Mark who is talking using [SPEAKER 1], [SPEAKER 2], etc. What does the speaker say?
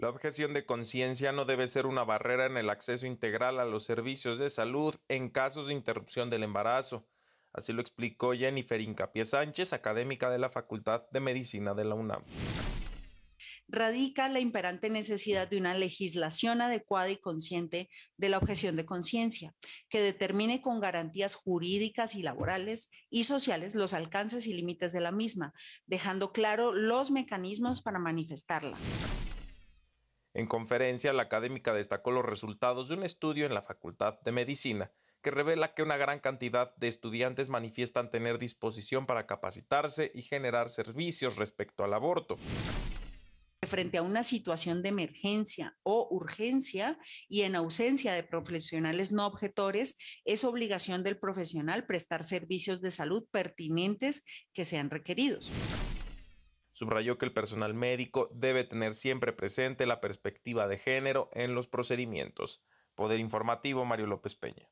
[SPEAKER 1] La objeción de conciencia no debe ser una barrera en el acceso integral a los servicios de salud en casos de interrupción del embarazo. Así lo explicó Jennifer Incapié Sánchez, académica de la Facultad de Medicina de la UNAM.
[SPEAKER 2] Radica la imperante necesidad de una legislación adecuada y consciente de la objeción de conciencia, que determine con garantías jurídicas y laborales y sociales los alcances y límites de la misma, dejando claro los mecanismos para manifestarla.
[SPEAKER 1] En conferencia, la académica destacó los resultados de un estudio en la Facultad de Medicina que revela que una gran cantidad de estudiantes manifiestan tener disposición para capacitarse y generar servicios respecto al aborto
[SPEAKER 2] frente a una situación de emergencia o urgencia y en ausencia de profesionales no objetores, es obligación del profesional prestar servicios de salud pertinentes que sean requeridos.
[SPEAKER 1] Subrayó que el personal médico debe tener siempre presente la perspectiva de género en los procedimientos. Poder Informativo, Mario López Peña.